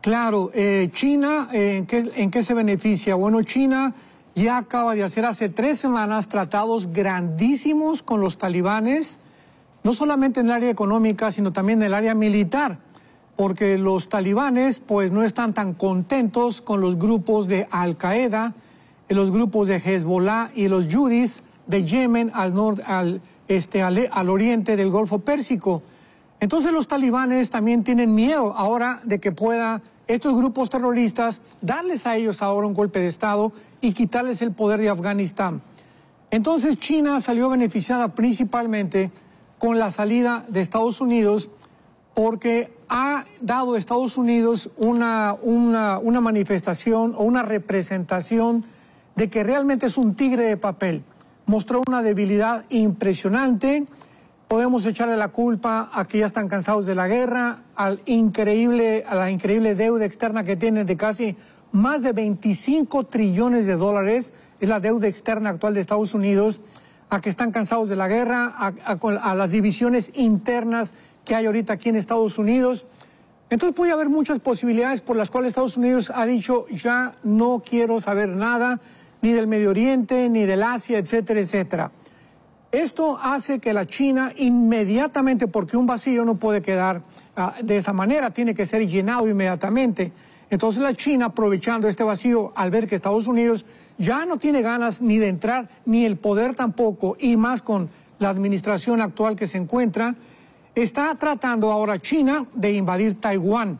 Claro, eh, China, eh, ¿en, qué, se beneficia? Bueno, China ya acaba de hacer hace tres semanas tratados grandísimos con los talibanes, no solamente en el área económica, sino también en el área militar, porque los talibanes pues no están tan contentos con los grupos de Al-Qaeda, los grupos de Hezbollah y los yudis de Yemen al, norte, al, este, al oriente del Golfo Pérsico. Entonces los talibanes también tienen miedo ahora de que pueda estos grupos terroristas darles a ellos ahora un golpe de Estado y quitarles el poder de Afganistán. Entonces China salió beneficiada principalmente con la salida de Estados Unidos porque ha dado a Estados Unidos una, una manifestación o una representación de que realmente es un tigre de papel. Mostró una debilidad impresionante Podemos echarle la culpa a que ya están cansados de la guerra, al increíble, a la increíble deuda externa que tienen de casi más de 25 trillones de dólares, es la deuda externa actual de Estados Unidos, a que están cansados de la guerra, a, a las divisiones internas que hay ahorita aquí en Estados Unidos. Entonces puede haber muchas posibilidades por las cuales Estados Unidos ha dicho ya no quiero saber nada ni del Medio Oriente, ni del Asia, etcétera, etcétera. Esto hace que la China inmediatamente, porque un vacío no puede quedar ah, de esta manera, tiene que ser llenado inmediatamente. Entonces la China, aprovechando este vacío, al ver que Estados Unidos ya no tiene ganas ni de entrar, ni el poder tampoco, y más con la administración actual que se encuentra, está tratando ahora China de invadir Taiwán.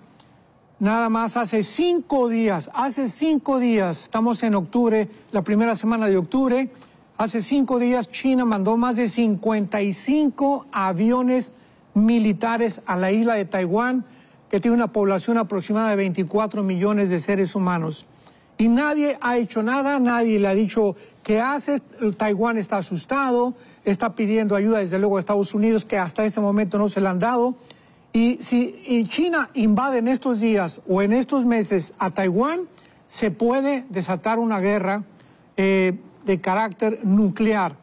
Nada más hace cinco días, hace cinco días, estamos en octubre, la primera semana de octubre, Hace cinco días China mandó más de 55 aviones militares a la isla de Taiwán, que tiene una población aproximada de 24 millones de seres humanos. Y nadie ha hecho nada, nadie le ha dicho qué hace. Taiwán está asustado, está pidiendo ayuda desde luego a Estados Unidos, que hasta este momento no se le han dado. Y si China invade en estos días o en estos meses a Taiwán, se puede desatar una guerra eh, de carácter nuclear.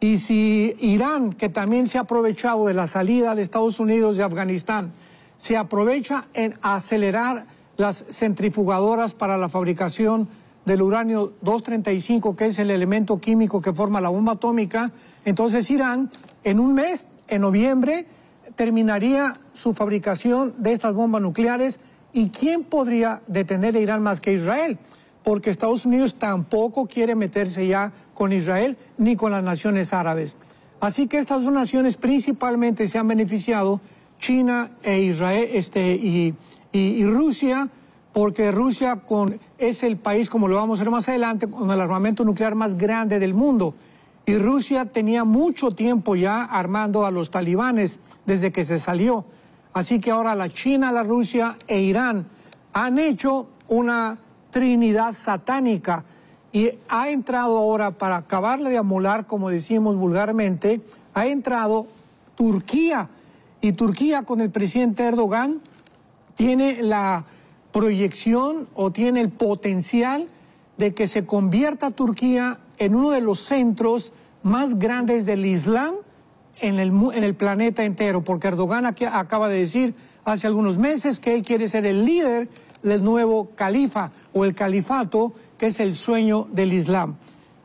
Y si Irán, que también se ha aprovechado de la salida de Estados Unidos de Afganistán, se aprovecha en acelerar las centrifugadoras para la fabricación del uranio 235, que es el elemento químico que forma la bomba atómica, entonces Irán en un mes, en noviembre, terminaría su fabricación de estas bombas nucleares. ¿Y quién podría detener a Irán más que Israel? porque Estados Unidos tampoco quiere meterse ya con Israel ni con las naciones árabes. Así que estas dos naciones principalmente se han beneficiado, China e Israel este, y, Rusia, porque Rusia con, es el país, como lo vamos a ver más adelante, con el armamento nuclear más grande del mundo. Y Rusia tenía mucho tiempo ya armando a los talibanes desde que se salió. Así que ahora la China, la Rusia e Irán han hecho una trinidad satánica y ha entrado ahora, para acabarle de amolar, como decimos vulgarmente, ha entrado Turquía. Y Turquía con el presidente Erdogan tiene la proyección o tiene el potencial de que se convierta Turquía en uno de los centros más grandes del Islam en el, en el planeta entero, porque Erdogan acaba de decir hace algunos meses que él quiere ser el líder el nuevo califa o el califato, que es el sueño del Islam.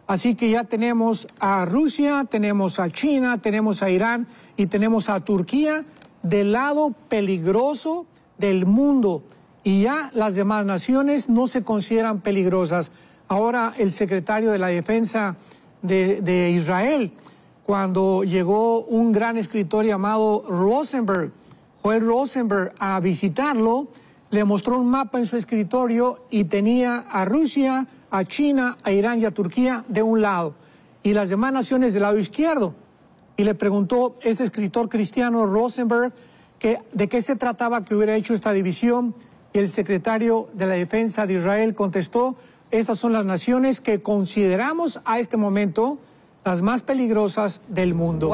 Así que ya tenemos a Rusia, tenemos a China, tenemos a Irán y tenemos a Turquía del lado peligroso del mundo. Y ya las demás naciones no se consideran peligrosas. Ahora el secretario de la Defensa de, de Israel, cuando llegó un gran escritor llamado Rosenberg, Joel Rosenberg, a visitarlo, le mostró un mapa en su escritorio y tenía a Rusia, a China, a Irán y a Turquía de un lado y las demás naciones del lado izquierdo. Y le preguntó este escritor cristiano Rosenberg que, de qué se trataba que hubiera hecho esta división y el secretario de la Defensa de Israel contestó, estas son las naciones que consideramos a este momento las más peligrosas del mundo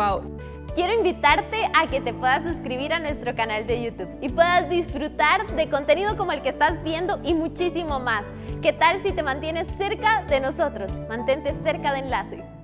quiero invitarte a que te puedas suscribir a nuestro canal de YouTube y puedas disfrutar de contenido como el que estás viendo y muchísimo más. ¿Qué tal si te mantienes cerca de nosotros? Mantente cerca de Enlace.